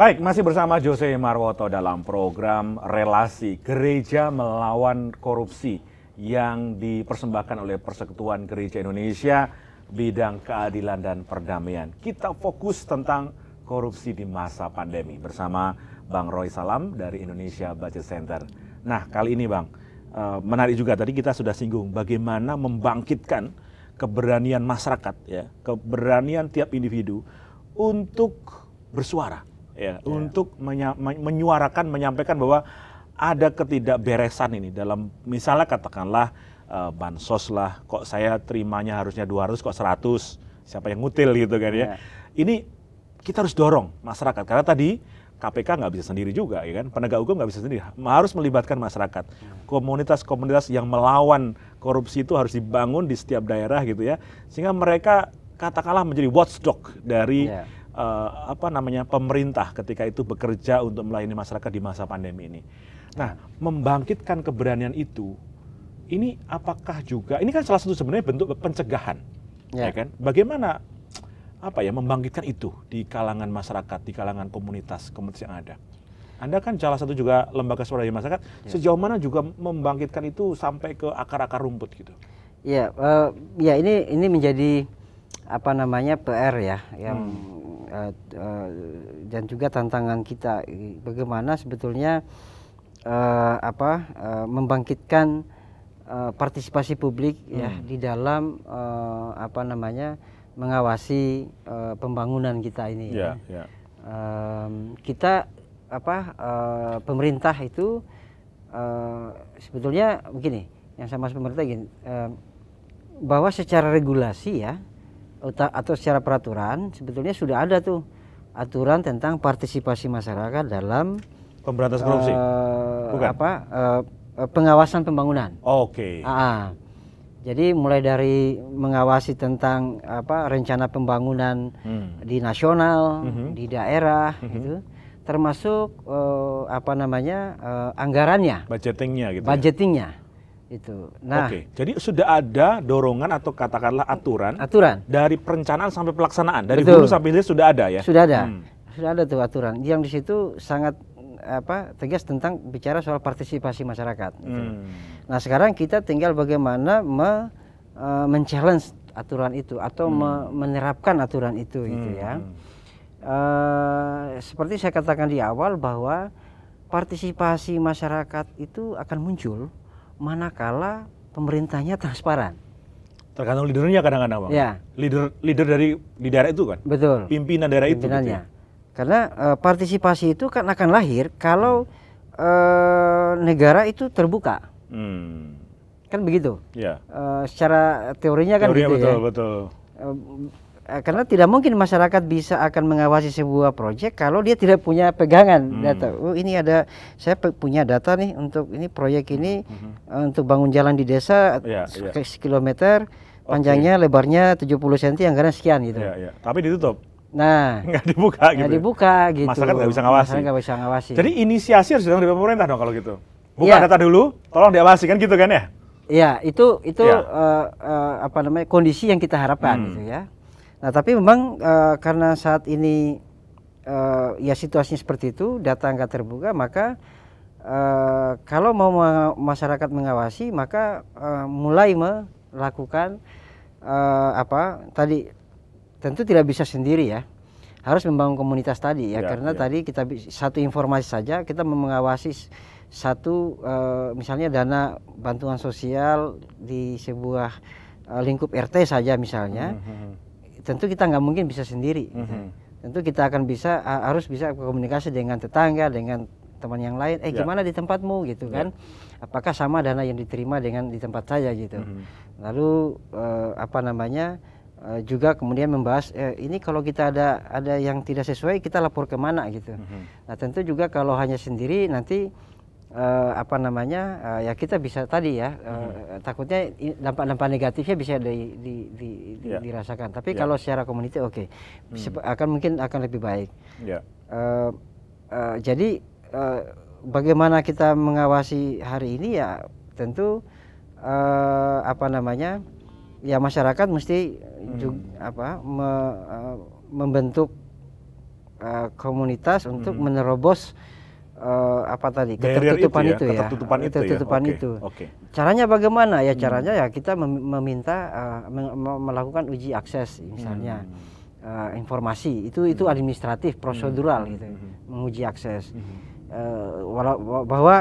Baik, masih bersama Jose Marwoto dalam program Relasi Gereja Melawan Korupsi yang dipersembahkan oleh Persekutuan Gereja Indonesia bidang keadilan dan perdamaian. Kita fokus tentang korupsi di masa pandemi bersama Bang Roy Salam dari Indonesia Budget Center. Nah, kali ini Bang, eh, menarik juga tadi kita sudah singgung bagaimana membangkitkan keberanian masyarakat ya, keberanian tiap individu untuk bersuara ya, yeah. untuk menya menyuarakan menyampaikan bahwa ada ketidakberesan ini dalam misalnya katakanlah uh, bansos lah kok saya terimanya harusnya 200 kok 100 siapa yang ngutil gitu kan ya. ya. Ini kita harus dorong masyarakat karena tadi KPK nggak bisa sendiri juga ya kan penegak hukum nggak bisa sendiri harus melibatkan masyarakat komunitas-komunitas yang melawan korupsi itu harus dibangun di setiap daerah gitu ya sehingga mereka katakanlah menjadi watchdog dari yeah uh, apa namanya pemerintah ketika itu bekerja untuk melayani masyarakat di masa pandemi ini. Nah, membangkitkan keberanian itu ini apakah juga ini kan salah satu sebenarnya bentuk pencegahan. Yeah. Ya kan? Bagaimana apa ya membangkitkan itu di kalangan masyarakat, di kalangan komunitas komunitas yang ada. Anda kan salah satu juga lembaga swadaya masyarakat. Yeah. Sejauh mana juga membangkitkan itu sampai ke akar-akar rumput gitu? Ya, uh, ya ini ini menjadi apa namanya PR ya yang hmm Eh, eh, dan juga tantangan kita bagaimana sebetulnya uh, apa uh, membangkitkan uh, partisipasi publik ya hmm. ya di dalam uh, apa namanya mengawasi uh, pembangunan kita ini yeah, ya. yeah. Ya, ya. Um, kita apa uh, pemerintah itu uh, sebetulnya begini yang sama pemerintah gini uh, bahwa secara regulasi ya atau secara peraturan sebetulnya sudah ada tuh aturan tentang partisipasi masyarakat dalam pemberantasan korupsi. Uh, Bukan. Apa uh, pengawasan pembangunan. Oke. Okay. Ah, ah. jadi mulai dari mengawasi tentang apa rencana pembangunan hmm. di nasional, mm -hmm. di daerah mm -hmm. gitu termasuk uh, apa namanya uh, anggarannya, budgetingnya gitu. Ya? Budgetingnya. Ya? itu. Nah, Oke. jadi sudah ada dorongan atau katakanlah aturan aturan dari perencanaan sampai pelaksanaan dari dulu sampai hilir sudah ada ya. Sudah ada. Hmm. Sudah ada tuh aturan. Yang di situ sangat apa tegas tentang bicara soal partisipasi masyarakat. Gitu. Hmm. Nah, sekarang kita tinggal bagaimana me, uh, e, men aturan itu atau hmm. me, menerapkan aturan itu gitu hmm. gitu ya. Uh, seperti saya katakan di awal bahwa partisipasi masyarakat itu akan muncul manakala pemerintahnya transparan. Tergantung leadernya kadang-kadang, Bang. Ya. Leader leader dari di daerah itu kan. Betul. Pimpinan daerah itu. Gitu Pimpinannya. Ya? Karena uh, partisipasi itu kan akan lahir kalau hmm. negara itu terbuka. Hmm. Kan begitu. Ya. Uh, secara teorinya kan teorinya gitu betul, ya. betul. Uh, Eh, karena tidak mungkin masyarakat bisa akan mengawasi sebuah proyek kalau dia tidak punya pegangan hmm. data. Oh ini ada saya punya data nih untuk ini proyek ini hmm. Eh, untuk bangun jalan di desa yeah, yeah. Ya. kilometer panjangnya okay. lebarnya 70 cm anggaran sekian gitu. Yeah, yeah. Tapi ditutup. Nah, nggak dibuka gitu. Nggak ya? dibuka gitu. Masyarakat nggak bisa ngawasi. Masyarakat nggak bisa ngawasi. Jadi inisiasi harus datang dari pemerintah dong kalau gitu. Buka yeah. data dulu, tolong diawasi kan gitu kan ya? Iya, itu itu ya. Uh, uh, apa namanya kondisi yang kita harapkan hmm. gitu ya. Nah tapi memang uh, karena saat ini uh, ya situasinya seperti itu, data nggak terbuka, maka uh, kalau mau masyarakat mengawasi, maka uh, mulai melakukan uh, apa tadi tentu tidak bisa sendiri ya harus membangun komunitas tadi ya, ya karena ya. tadi kita satu informasi saja kita mengawasi satu uh, misalnya dana bantuan sosial di sebuah lingkup RT saja misalnya mm -hmm. hmm, hmm tentu kita nggak mungkin bisa sendiri. Mm -hmm. Tentu kita akan bisa harus bisa komunikasi dengan tetangga, dengan teman yang lain. Eh yeah. gimana di tempatmu gitu yeah. kan? Apakah sama dana yang diterima dengan di tempat saya gitu? Mm -hmm. Lalu eh, apa namanya? Eh, juga kemudian membahas eh, ini kalau kita ada ada yang tidak sesuai kita lapor kemana gitu. Mm -hmm. Nah tentu juga kalau hanya sendiri nanti uh, apa namanya uh, ya kita bisa tadi ya uh, hmm. takutnya dampak-dampak negatifnya bisa di, di, di, di, yeah. dirasakan tapi yeah. kalau secara komunitas oke okay. hmm. akan mungkin akan lebih baik yeah. Ya. uh, uh, jadi uh, bagaimana kita mengawasi hari ini ya tentu uh, apa namanya ya masyarakat mesti hmm. juga, apa me, uh, membentuk uh, komunitas untuk hmm. menerobos uh, apa tadi ketertutupan itu, ya, itu ya ketertutupan itu, ya? itu. Ya. Okay. caranya bagaimana ya hmm. caranya ya kita meminta uh, melakukan uji akses misalnya hmm. uh, informasi itu itu hmm. administratif hmm. prosedural hmm. gitu ya, hmm. menguji akses hmm. uh, bahwa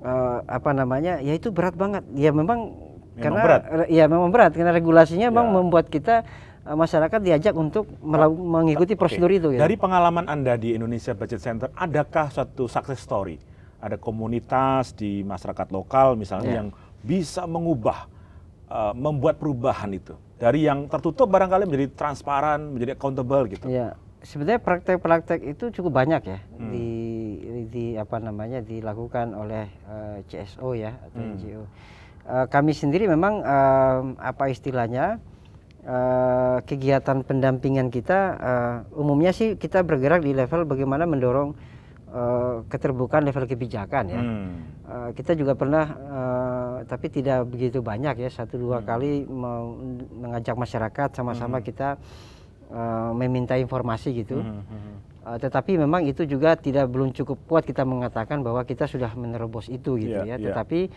uh, apa namanya ya itu berat banget ya memang, memang karena berat. ya memang berat karena regulasinya ya. memang ya. membuat kita Eh, masyarakat diajak untuk oh, mengikuti prosedur okay. itu. Gitu. Dari pengalaman Anda di Indonesia Budget Center, adakah suatu success story? Ada komunitas di masyarakat lokal misalnya yeah. yang bisa mengubah, uh, membuat perubahan itu. Dari yang tertutup barangkali menjadi transparan, menjadi accountable gitu. Yeah. Sebenarnya praktek-praktek itu cukup banyak ya hmm. di, di apa namanya dilakukan oleh uh, eh, CSO ya atau hmm. NGO. Uh, kami sendiri memang uh, apa istilahnya Eh, kegiatan pendampingan kita uh, umumnya sih kita bergerak di level bagaimana mendorong uh, keterbukaan level kebijakan ya. Hmm. Uh, kita juga pernah uh, tapi tidak begitu banyak ya satu dua hmm. kali mau mengajak masyarakat sama-sama hmm. kita uh, meminta informasi gitu. Uh, tetapi memang itu juga tidak belum cukup kuat kita mengatakan bahwa kita sudah menerobos itu gitu yeah, ya. Yeah. Tetapi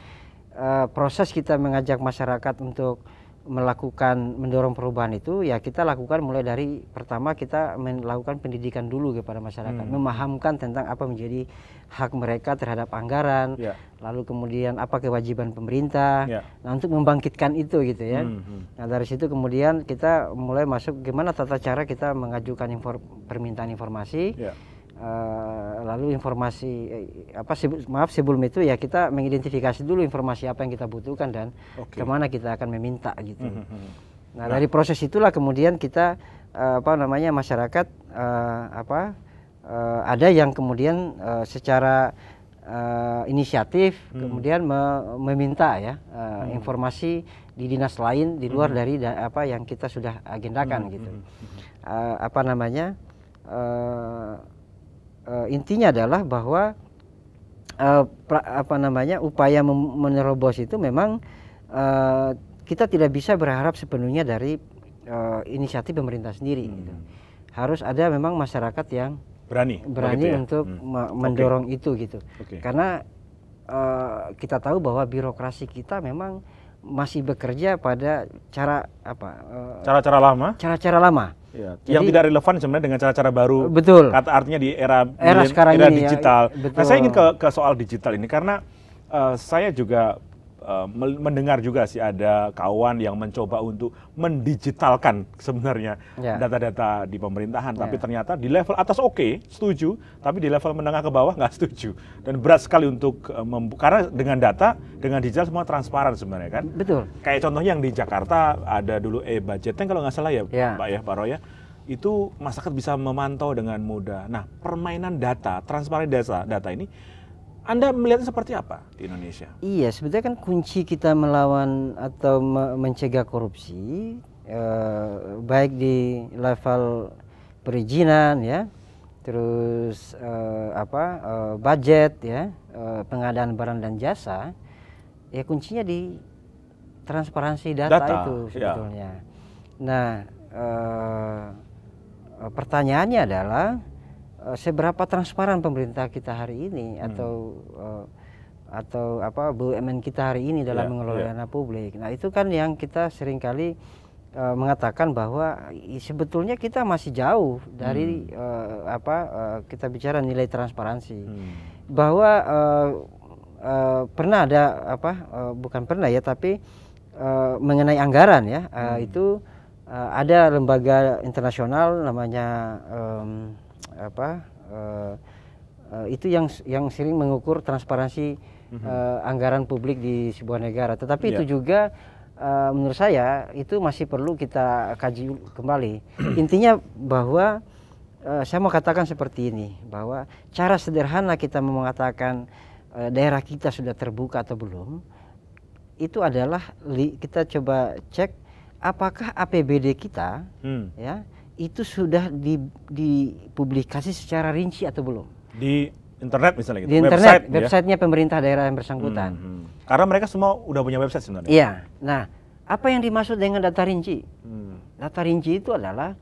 uh, proses kita mengajak masyarakat untuk melakukan mendorong perubahan itu ya kita lakukan mulai dari pertama kita melakukan pendidikan dulu kepada masyarakat hmm. memahamkan tentang apa menjadi hak mereka terhadap anggaran yeah. lalu kemudian apa kewajiban pemerintah yeah. nah untuk membangkitkan itu gitu ya hmm, hmm, nah dari situ kemudian kita mulai masuk gimana tata cara kita mengajukan inform permintaan informasi yeah Uh, lalu informasi eh, apa maaf sebelum itu ya kita mengidentifikasi dulu informasi apa yang kita butuhkan dan okay. kemana kita akan meminta gitu. Mm -hmm. Nah, nah dari proses itulah kemudian kita uh, apa namanya masyarakat uh, apa uh, ada yang kemudian uh, secara uh, inisiatif hmm. kemudian me meminta ya uh, hmm. informasi di dinas lain di luar hmm. dari da apa yang kita sudah agendakan hmm. gitu. Uh, apa namanya? uh, intinya adalah bahwa uh, pra, apa namanya upaya menerobos itu memang uh, kita tidak bisa berharap sepenuhnya dari uh, inisiatif pemerintah sendiri. Hmm. Gitu. Harus ada memang masyarakat yang berani oh berani gitu ya? untuk hmm. mendorong okay. itu gitu. Okay. Karena uh, kita tahu bahwa birokrasi kita memang masih bekerja pada cara apa? Eh, cara-cara lama. Cara-cara lama. Ya, Jadi, yang tidak relevan sebenarnya dengan cara-cara baru. Betul. Kata artinya di era era, sekarang era ya. digital. Ya, betul. Nah, saya ingin ke, ke soal digital ini karena uh, saya juga Eh, mendengar juga sih ada kawan yang mencoba untuk mendigitalkan sebenarnya data ya. data-data di pemerintahan, yeah. tapi ya. ternyata di level atas oke, okay, setuju, tapi di level menengah ke bawah nggak setuju. Dan berat sekali untuk eh, membuka karena dengan data, dengan digital semua transparan sebenarnya kan. Betul. Kayak contohnya yang di Jakarta ada dulu e-budgeting kalau nggak salah ya, yeah. Pak ya, Pak Roy ya itu masyarakat bisa memantau dengan mudah. Nah, permainan data, transparan data, data ini anda melihatnya seperti apa di Indonesia? Iya, sebetulnya kan kunci kita melawan atau mencegah korupsi eh, baik di level perizinan ya, terus eh, apa eh, budget ya, eh, pengadaan barang dan jasa, ya kuncinya di transparansi data, data itu iya. sebetulnya. Iya. Nah, eh, pertanyaannya adalah Eh, seberapa transparan pemerintah kita hari ini hmm. atau uh, atau apa BUMN kita hari ini dalam yeah, mengelola yeah. dana publik. Nah, itu kan yang kita seringkali uh, mengatakan bahwa sebetulnya kita masih jauh dari hmm. uh, apa uh, kita bicara nilai transparansi. Hmm. Bahwa uh, uh, pernah ada apa uh, bukan pernah ya tapi uh, mengenai anggaran ya, uh, hmm. itu uh, ada lembaga internasional namanya um, apa uh, uh, itu yang yang sering mengukur transparansi mm-hmm. uh, anggaran publik di sebuah negara. Tetapi yeah. itu iya. juga uh, menurut saya itu masih perlu kita kaji kembali. Intinya bahwa uh, saya mau katakan seperti ini bahwa cara sederhana kita mengatakan uh, daerah kita sudah terbuka atau belum itu adalah kita coba cek apakah APBD kita hmm. ya itu sudah dipublikasi secara rinci atau belum? Di internet misalnya gitu. Di internet, website, ya. websitenya ya? pemerintah daerah yang bersangkutan. Hmm, hmm, hmm. Karena mereka semua udah punya website sebenarnya. Iya. Nah, apa yang dimaksud dengan data rinci? Hmm. Data rinci itu adalah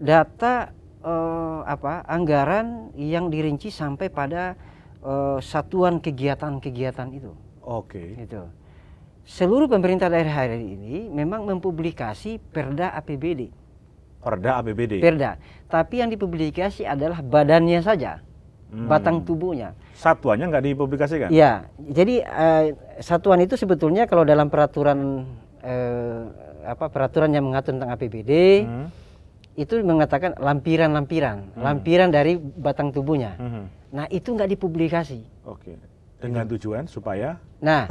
data uh, apa anggaran yang dirinci sampai pada uh, satuan kegiatan-kegiatan itu. Oke. Okay. Itu. Seluruh pemerintah daerah hari ini memang mempublikasi perda APBD. Perda APBD. Perda. Tapi yang dipublikasi adalah badannya saja, hmm. batang tubuhnya. Satuannya nggak dipublikasikan? Iya. Jadi eh, satuan itu sebetulnya kalau dalam peraturan eh, apa peraturan yang mengatur tentang APBD hmm. itu mengatakan lampiran-lampiran, hmm. lampiran dari batang tubuhnya. Hmm. Nah itu nggak dipublikasi. Oke. Okay. Dengan tujuan supaya. Nah,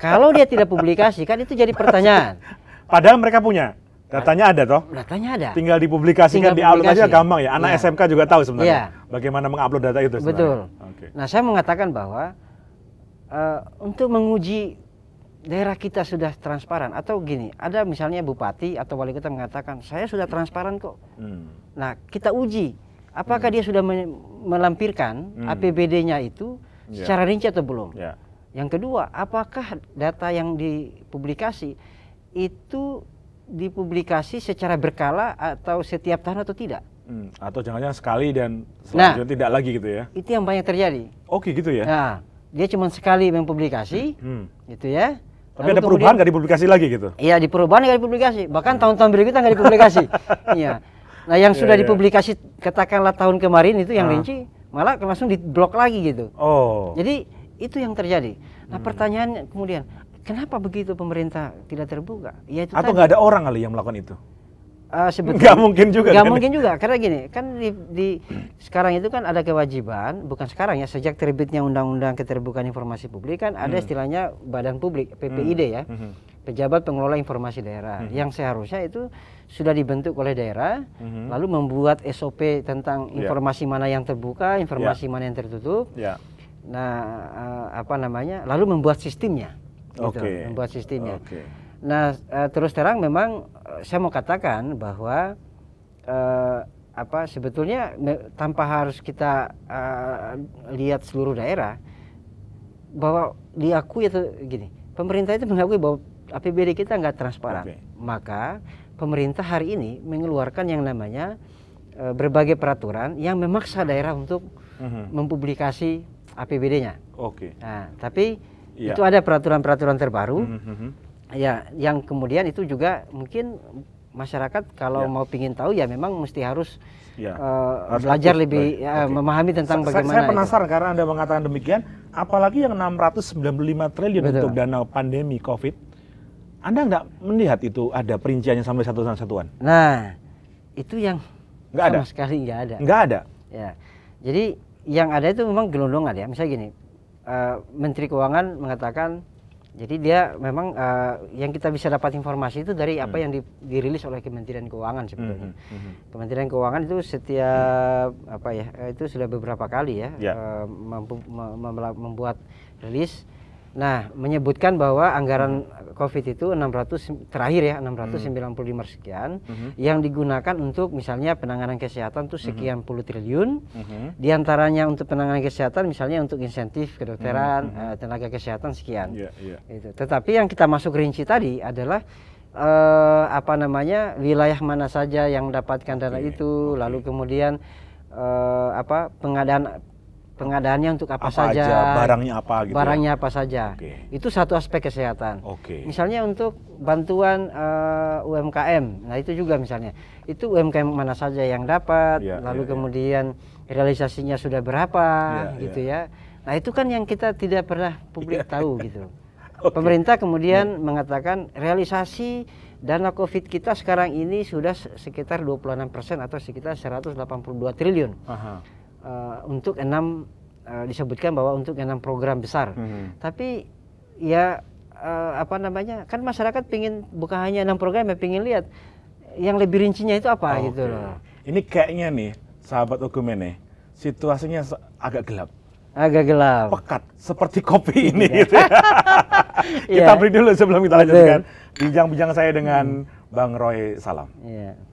kalau dia tidak publikasi kan itu jadi pertanyaan. Padahal mereka punya. Datanya ada toh? Datanya ada. Tinggal dipublikasikan Tinggal di upload aja gampang ya. Anak ya. SMK juga tahu sebenarnya ya. bagaimana mengupload data itu. Sebenarnya. Betul. Okay. Nah saya mengatakan bahwa uh, untuk menguji daerah kita sudah transparan atau gini, ada misalnya bupati atau wali kota mengatakan saya sudah transparan kok. Hmm. Nah kita uji apakah hmm. dia sudah melampirkan hmm. APBD-nya itu yeah. secara rinci atau belum. Yeah. Yang kedua, apakah data yang dipublikasi itu dipublikasi secara berkala atau setiap tahun atau tidak? Hmm, atau jangan-jangan sekali dan nah. selanjutnya nah, tidak lagi gitu ya? Itu yang banyak terjadi. Oke gitu ya? Nah, dia cuma sekali mempublikasi, hmm. gitu ya. Tapi Lalu ada kemudian, perubahan nggak dipublikasi lagi gitu? Iya, di perubahan nggak dipublikasi. Bahkan hmm. tahun-tahun berikutnya nggak dipublikasi. Iya. nah, yang iya, sudah yeah, dipublikasi katakanlah tahun kemarin itu yang rinci, ah. rinci, malah langsung diblok lagi gitu. Oh. Jadi itu yang terjadi. Nah, hmm. pertanyaan kemudian, Kenapa begitu pemerintah tidak terbuka? Ya itu Atau nggak ada orang kali yang melakukan itu? Uh, sebetulnya nggak mungkin juga. Nggak kan? mungkin juga karena gini kan di, di sekarang itu kan ada kewajiban bukan sekarang ya sejak terbitnya undang-undang keterbukaan informasi publik kan ada hmm. istilahnya badan publik PPID hmm. ya hmm. hmm. pejabat pengelola informasi daerah hmm. yang seharusnya itu sudah dibentuk oleh daerah hmm. lalu membuat SOP tentang ya. informasi yeah. mana yang terbuka informasi yeah. mana yang tertutup. Yeah. Nah eh, apa namanya lalu membuat sistemnya gitu, okay. membuat sistemnya. Okay. Nah uh, terus terang memang eh, saya mau katakan bahwa uh, apa sebetulnya tanpa harus kita uh, lihat seluruh daerah bahwa diakui itu gini pemerintah itu mengakui bahwa APBD kita nggak transparan okay. maka pemerintah hari ini mengeluarkan yang namanya uh, berbagai peraturan yang memaksa daerah untuk uh mhm. -huh. mempublikasi APBD-nya. Oke. Okay. Nah, tapi Ya. itu ada peraturan-peraturan terbaru mm -hmm. ya yang kemudian itu juga mungkin masyarakat kalau ya. mau pingin tahu ya memang mesti harus, ya. uh, belajar lebih eh, memahami tentang saya, bagaimana. Saya penasaran itu. karena Anda mengatakan demikian, apalagi yang 695 triliun Betul. untuk dana pandemi COVID. Anda nggak melihat itu ada perinciannya sampai satu satuan? Nah, itu yang nggak ada. sekali nggak ada. Nggak ada? Ya. Jadi yang ada itu memang gelondongan ya. Misalnya gini, uh, Menteri Keuangan mengatakan jadi dia memang uh, yang kita bisa dapat informasi itu dari apa hmm. yang di, dirilis oleh Kementerian Keuangan sebetulnya. Hmm, hmm. Hmm. Kementerian Keuangan itu setiap hmm. apa ya itu sudah beberapa kali ya yeah. Ya. uh, mampu, mem, membuat rilis Nah, menyebutkan bahwa anggaran hmm. COVID itu 600 terakhir ya 695 hmm. sekian hmm. yang digunakan untuk misalnya penanganan kesehatan tuh hmm. sekian hmm. puluh triliun. Hmm. Di untuk penanganan kesehatan misalnya untuk insentif kedokteran, hmm. hmm. Eh, tenaga kesehatan sekian. Yeah, yeah. Itu. Tetapi yang kita masuk rinci tadi adalah uh, apa namanya? wilayah mana saja yang mendapatkan dana okay. itu, okay. lalu kemudian uh, apa pengadaan pengadaannya untuk apa, apa saja, aja, barangnya apa gitu. Ya? Barangnya ya? apa saja. Okay. Itu satu aspek kesehatan. Oke. Okay. Misalnya untuk bantuan uh, eh, UMKM. Nah, itu juga misalnya. Itu UMKM mana saja yang dapat, yeah, lalu yeah, ya. kemudian yeah. realisasinya sudah berapa yeah, ya. gitu yeah. ya. Nah, itu kan yang kita tidak pernah publik yeah. tahu gitu. okay. Pemerintah kemudian yeah. mengatakan realisasi dana COVID kita sekarang ini sudah sekitar 26 persen atau sekitar 182 triliun. Aha uh, untuk enam uh, disebutkan bahwa untuk enam program besar. Hmm. Tapi ya uh, apa namanya kan masyarakat pingin bukan hanya enam program yang pingin lihat yang lebih rincinya itu apa oh, gitu loh. Ini kayaknya nih sahabat hukum ini situasinya agak gelap. Agak gelap. Pekat seperti kopi iya. ini. Gitu. Ya. kita yeah. beri dulu sebelum kita lanjutkan bincang-bincang saya dengan hmm. Bang Roy Salam. Yeah.